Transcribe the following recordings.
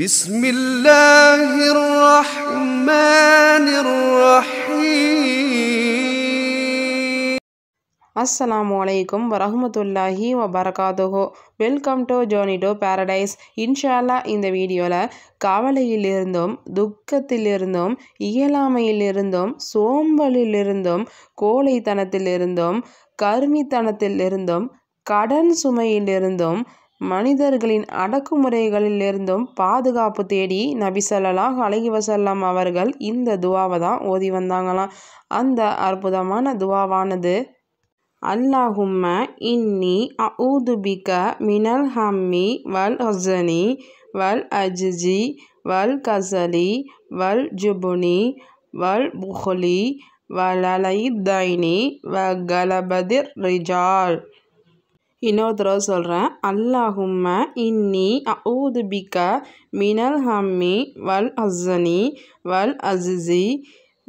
بسم الله الرحمن الرحيم அஸ்லாம் வலைக்கும் வரஹமத்துல்லாஹி வபரகாதுஹோ வெல்கம் டு ஜோனிடோ பேரடைஸ் இன்ஷால்லா இந்த வீடியோவில் கவலையிலிருந்தும் துக்கத்திலிருந்தும் இயலாமையிலிருந்தும் சோம்பலிலிருந்தும் கோழைத்தனத்திலிருந்தும் கருமித்தனத்திலிருந்தும் கடன் சுமையிலிருந்தும் மனிதர்களின் அடக்குமுறைகளிலிருந்தும் பாதுகாப்பு தேடி நபி சொல்லலாம் அழகி வசல்லாம் அவர்கள் இந்த துவாவை தான் ஓதி வந்தாங்களாம் அந்த அற்புதமான துவாவானது அல்லாஹும்ம இன்னி அவுதுபிக மினல் ஹம்மி வல் ஹசனி வல் அஜிஜி வல் கசலி வல் ஜுபுனி வல் புஹலி வலலை தைனி வ கலபதிர் ரிஜால் இன்னொரு தடவை சொல்கிறேன் அல்லாஹும்ம இன்னி அவுது பிக்க மினல் ஹம்மி வல் அசனி வல் அசிசி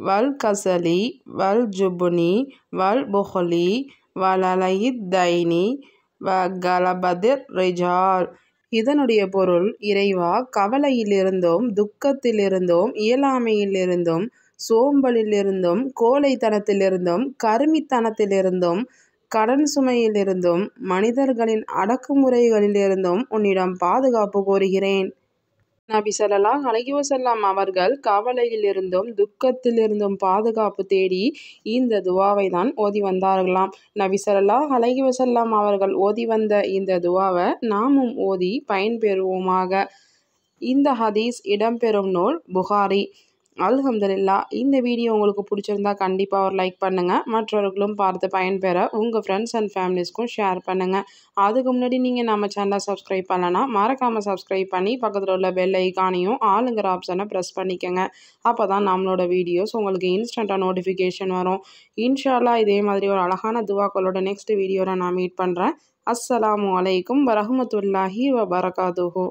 வல் கசலி வல் ஜுபுனி வல் புஹலி வலலயித் தைனி வ கலபதிர் ரிஜால் இதனுடைய பொருள் இறைவா கவலையிலிருந்தும் துக்கத்திலிருந்தும் இயலாமையிலிருந்தும் சோம்பலிலிருந்தும் கோழைத்தனத்திலிருந்தும் கருமித்தனத்திலிருந்தும் கடன் சுமையிலிருந்தும் மனிதர்களின் அடக்குமுறைகளிலிருந்தும் உன்னிடம் பாதுகாப்பு கோருகிறேன் நபி சல்லாஹ் அலகிவசல்லாம் அவர்கள் கவலையிலிருந்தும் துக்கத்திலிருந்தும் பாதுகாப்பு தேடி இந்த துவாவை தான் ஓதி வந்தார்களாம் நபி சல்லாஹ் அலகிவசல்லாம் அவர்கள் ஓதி வந்த இந்த துவாவை நாமும் ஓதி பயன்பெறுவோமாக இந்த ஹதீஸ் இடம்பெறும் நூல் புகாரி அல்ஹம்துலில்லா இந்த வீடியோ உங்களுக்கு பிடிச்சிருந்தா கண்டிப்பாக ஒரு லைக் பண்ணுங்கள் மற்றவர்களும் பார்த்து பயன்பெற உங்கள் ஃப்ரெண்ட்ஸ் அண்ட் ஃபேமிலிஸ்க்கும் ஷேர் பண்ணுங்கள் அதுக்கு முன்னாடி நீங்கள் நம்ம சேனலை சப்ஸ்கிரைப் பண்ணலன்னா மறக்காமல் சப்ஸ்கிரைப் பண்ணி பக்கத்தில் உள்ள பெல் ஐக்கானையும் ஆளுங்கிற ஆப்ஷனை ப்ரெஸ் பண்ணிக்கோங்க அப்போ தான் நம்மளோட வீடியோஸ் உங்களுக்கு இன்ஸ்டண்ட்டாக நோட்டிஃபிகேஷன் வரும் இன்ஷால்லா இதே மாதிரி ஒரு அழகான துவாக்களோட நெக்ஸ்ட் வீடியோவில் நான் மீட் பண்ணுறேன் அஸ்ஸலாமு அலைக்கும் வரமத்துல்லாஹி வபரகாதுஹோ